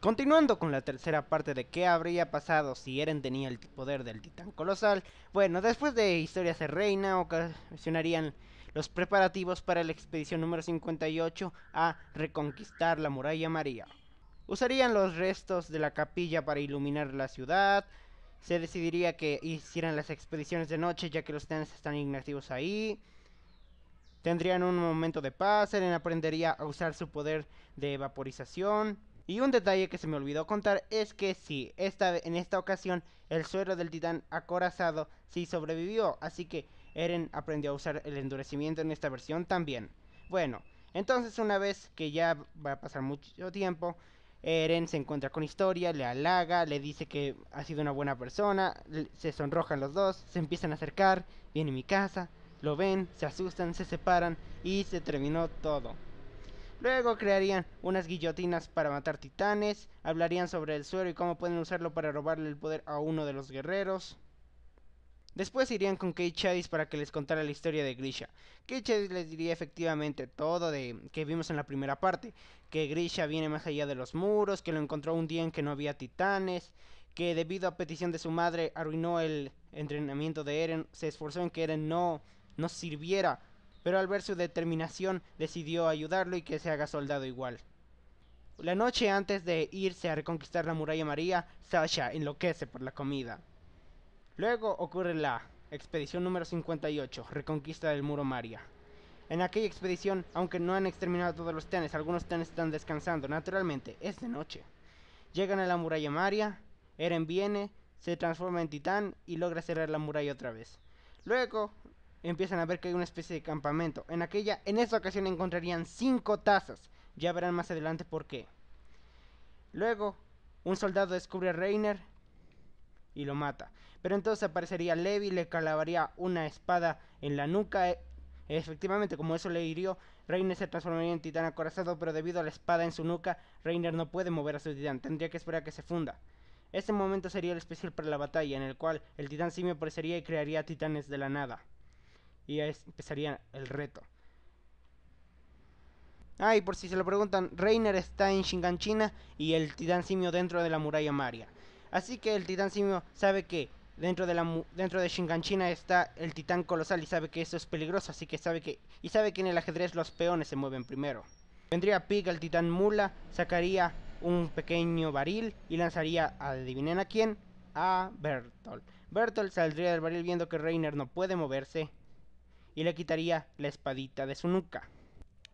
Continuando con la tercera parte de qué habría pasado si Eren tenía el poder del titán colosal, bueno, después de historia se Reina ocasionarían los preparativos para la expedición número 58 a reconquistar la muralla María. Usarían los restos de la capilla para iluminar la ciudad, se decidiría que hicieran las expediciones de noche ya que los tenis están inactivos ahí, tendrían un momento de paz, Eren aprendería a usar su poder de vaporización, y un detalle que se me olvidó contar es que sí, esta, en esta ocasión el suelo del titán acorazado sí sobrevivió, así que Eren aprendió a usar el endurecimiento en esta versión también. Bueno, entonces una vez que ya va a pasar mucho tiempo, Eren se encuentra con Historia, le halaga, le dice que ha sido una buena persona, se sonrojan los dos, se empiezan a acercar, viene mi casa, lo ven, se asustan, se separan y se terminó todo. Luego crearían unas guillotinas para matar titanes, hablarían sobre el suero y cómo pueden usarlo para robarle el poder a uno de los guerreros. Después irían con Kate Chadis para que les contara la historia de Grisha. Kate Chadis les diría efectivamente todo de que vimos en la primera parte, que Grisha viene más allá de los muros, que lo encontró un día en que no había titanes, que debido a petición de su madre arruinó el entrenamiento de Eren, se esforzó en que Eren no, no sirviera pero al ver su determinación decidió ayudarlo y que se haga soldado igual. La noche antes de irse a reconquistar la muralla María, Sasha enloquece por la comida. Luego ocurre la expedición número 58, reconquista del muro María. En aquella expedición, aunque no han exterminado todos los tenes, algunos tenes están descansando, naturalmente, es de noche. Llegan a la muralla maría, Eren viene, se transforma en titán y logra cerrar la muralla otra vez. Luego, empiezan a ver que hay una especie de campamento. En aquella, en esta ocasión encontrarían cinco tazas. Ya verán más adelante por qué. Luego, un soldado descubre a Reiner y lo mata. Pero entonces aparecería Levi, y le calabaría una espada en la nuca. E, efectivamente, como eso le hirió, Reiner se transformaría en titán acorazado, pero debido a la espada en su nuca, Reiner no puede mover a su titán, tendría que esperar a que se funda. Este momento sería el especial para la batalla, en el cual el titán simio aparecería y crearía titanes de la nada y ahí empezaría el reto. Ah, y por si se lo preguntan, Reiner está en China y el titán simio dentro de la muralla Maria. Así que el titán simio sabe que dentro de la dentro Shinganchina está el titán colosal y sabe que eso es peligroso, así que sabe que y sabe que en el ajedrez los peones se mueven primero. Vendría Pig el titán mula, sacaría un pequeño varil y lanzaría, adivinen a quién, a Bertolt. Bertolt saldría del barril viendo que Reiner no puede moverse y le quitaría la espadita de su nuca,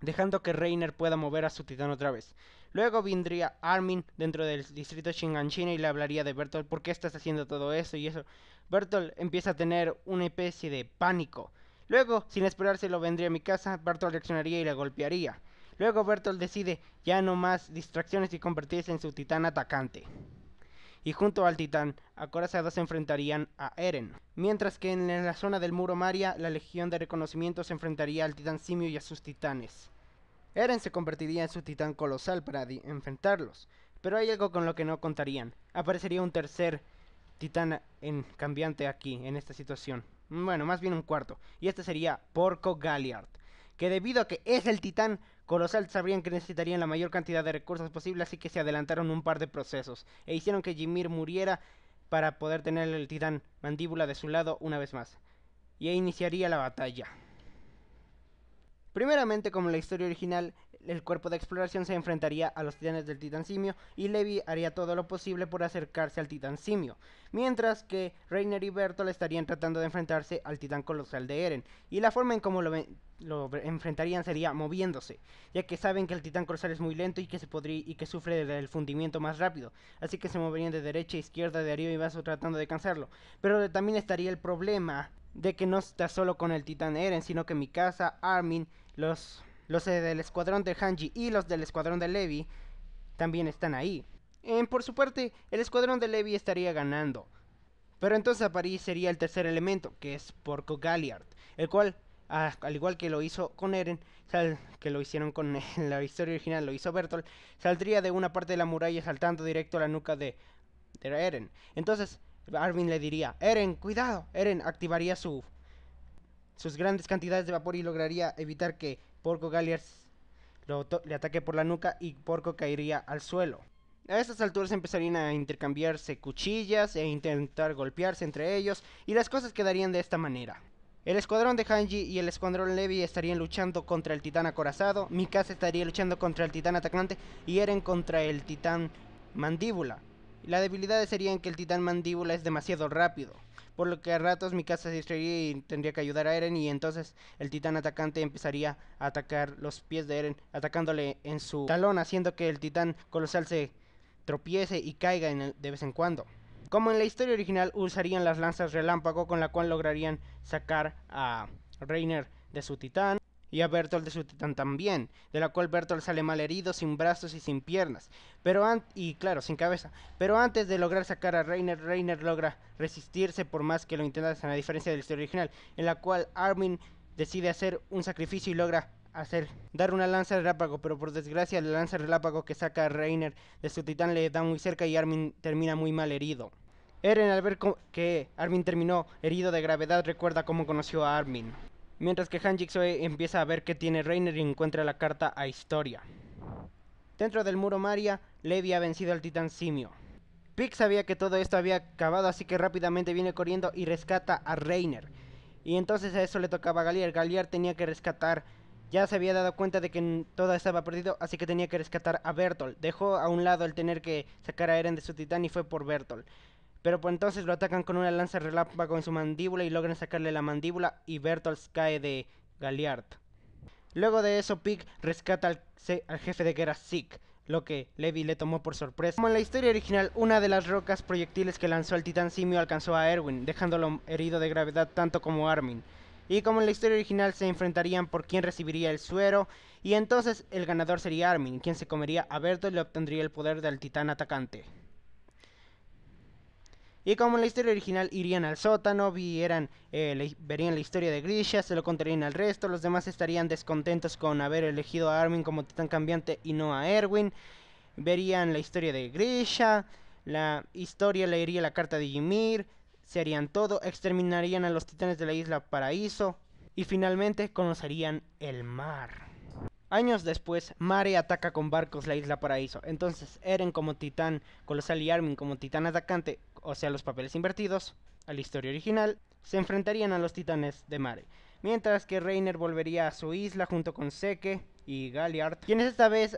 dejando que Reiner pueda mover a su titán otra vez. Luego vendría Armin dentro del distrito Shinganshina y le hablaría de Bertolt, ¿por qué estás haciendo todo eso y eso? Bertolt empieza a tener una especie de pánico. Luego, sin esperárselo, vendría a mi casa, Bertolt reaccionaría y le golpearía. Luego Bertolt decide ya no más distracciones y convertirse en su titán atacante y junto al titán, acorazados se enfrentarían a Eren. Mientras que en la zona del muro Maria, la legión de reconocimiento se enfrentaría al titán Simio y a sus titanes. Eren se convertiría en su titán colosal para enfrentarlos, pero hay algo con lo que no contarían. Aparecería un tercer titán en cambiante aquí, en esta situación. Bueno, más bien un cuarto, y este sería Porco Galliard que debido a que es el titán colosal sabrían que necesitarían la mayor cantidad de recursos posible, así que se adelantaron un par de procesos e hicieron que Jimir muriera para poder tener el titán mandíbula de su lado una vez más. Y ahí iniciaría la batalla. Primeramente, como la historia original, el cuerpo de exploración se enfrentaría a los titanes del titán simio y Levi haría todo lo posible por acercarse al titán simio, mientras que Reiner y Bertol estarían tratando de enfrentarse al titán colosal de Eren, y la forma en cómo lo, enfrentarían sería moviéndose, ya que saben que el titán colosal es muy lento y que, se podría, y que sufre del fundimiento más rápido, así que se moverían de derecha a izquierda, de arriba y vaso tratando de cansarlo, pero también estaría el problema de que no está solo con el titán Eren, sino que Mikasa, Armin, los los del escuadrón de Hanji y los del escuadrón de Levi también están ahí. Eh, por su parte, el escuadrón de Levi estaría ganando. Pero entonces a París sería el tercer elemento, que es Porco Galliard, el cual, al igual que lo hizo con Eren, que lo hicieron con la historia original, lo hizo Bertolt, saldría de una parte de la muralla saltando directo a la nuca de, de Eren. Entonces, Armin le diría, Eren, cuidado, Eren activaría su sus grandes cantidades de vapor y lograría evitar que Porco Galliers le ataque por la nuca y Porco caería al suelo. A estas alturas empezarían a intercambiarse cuchillas e intentar golpearse entre ellos y las cosas quedarían de esta manera. El escuadrón de Hanji y el escuadrón Levi estarían luchando contra el titán acorazado, Mikasa estaría luchando contra el titán atacante y Eren contra el titán mandíbula. La debilidad sería en que el titán mandíbula es demasiado rápido, por lo que a ratos mi casa se distraería y tendría que ayudar a Eren y entonces el titán atacante empezaría a atacar los pies de Eren, atacándole en su talón, haciendo que el titán colosal se tropiece y caiga de vez en cuando. Como en la historia original usarían las lanzas relámpago con la cual lograrían sacar a Reiner de su titán y a Bertolt de su titán también, de la cual Bertolt sale mal herido, sin brazos y sin piernas, pero y claro, sin cabeza. Pero antes de lograr sacar a Reiner, Reiner logra resistirse por más que lo intentas a diferencia del original, en la cual Armin decide hacer un sacrificio y logra hacer dar una lanza al relápago, pero por desgracia la lanza al relápago que saca a Reiner de su titán le da muy cerca y Armin termina muy mal herido. Eren al ver que Armin terminó herido de gravedad recuerda cómo conoció a Armin. Mientras que Han Jixue empieza a ver que tiene Reiner y encuentra la carta a Historia. Dentro del muro Maria, Levi ha vencido al titán Simio. Pig sabía que todo esto había acabado, así que rápidamente viene corriendo y rescata a Reiner. Y entonces a eso le tocaba a Galiar. Galiar tenía que rescatar. Ya se había dado cuenta de que todo estaba perdido, así que tenía que rescatar a Bertol. Dejó a un lado el tener que sacar a Eren de su titán y fue por Bertol. Pero pues entonces lo atacan con una lanza relámpago en su mandíbula y logran sacarle la mandíbula y Bertolt cae de Galiard. Luego de eso, Pig rescata al, jefe de guerra Zeke, lo que Levi le tomó por sorpresa. Como en la historia original, una de las rocas proyectiles que lanzó el titán simio alcanzó a Erwin, dejándolo herido de gravedad tanto como Armin. Y como en la historia original se enfrentarían por quién recibiría el suero, y entonces el ganador sería Armin, quien se comería a Bertolt y obtendría el poder del titán atacante. Y como en la historia original irían al sótano, eh, verían la historia de Grisha, se lo contarían al resto, los demás estarían descontentos con haber elegido a Armin como titán cambiante y no a Erwin. Verían la historia de Grisha, la historia leería la carta de Ymir, se harían todo, exterminarían a los titanes de la isla Paraíso y finalmente conocerían el mar. Años después, Mare ataca con barcos la isla Paraíso. Entonces, Eren como titán colosal y Armin como titán atacante o sea los papeles invertidos, a la historia original, se enfrentarían a los titanes de Mare, mientras que Reiner volvería a su isla junto con Seke y Galliard, quienes esta vez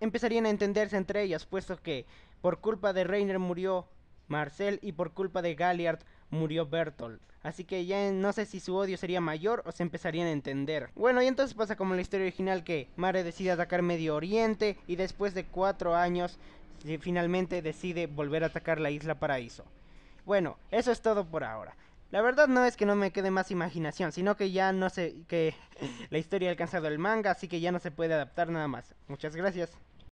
empezarían a entenderse entre ellas, puesto que por culpa de Reiner murió Marcel y por culpa de Galliard murió Bertolt. Así que ya no sé si su odio sería mayor o se empezarían a entender. Bueno, y entonces pasa como en la historia original que Mare decide atacar Medio Oriente y después de cuatro años y finalmente decide volver a atacar la isla Paraíso. Bueno, eso es todo por ahora. La verdad no es que no me quede más imaginación, sino que ya no sé que la historia ha alcanzado el manga, así que ya no se puede adaptar nada más. Muchas gracias.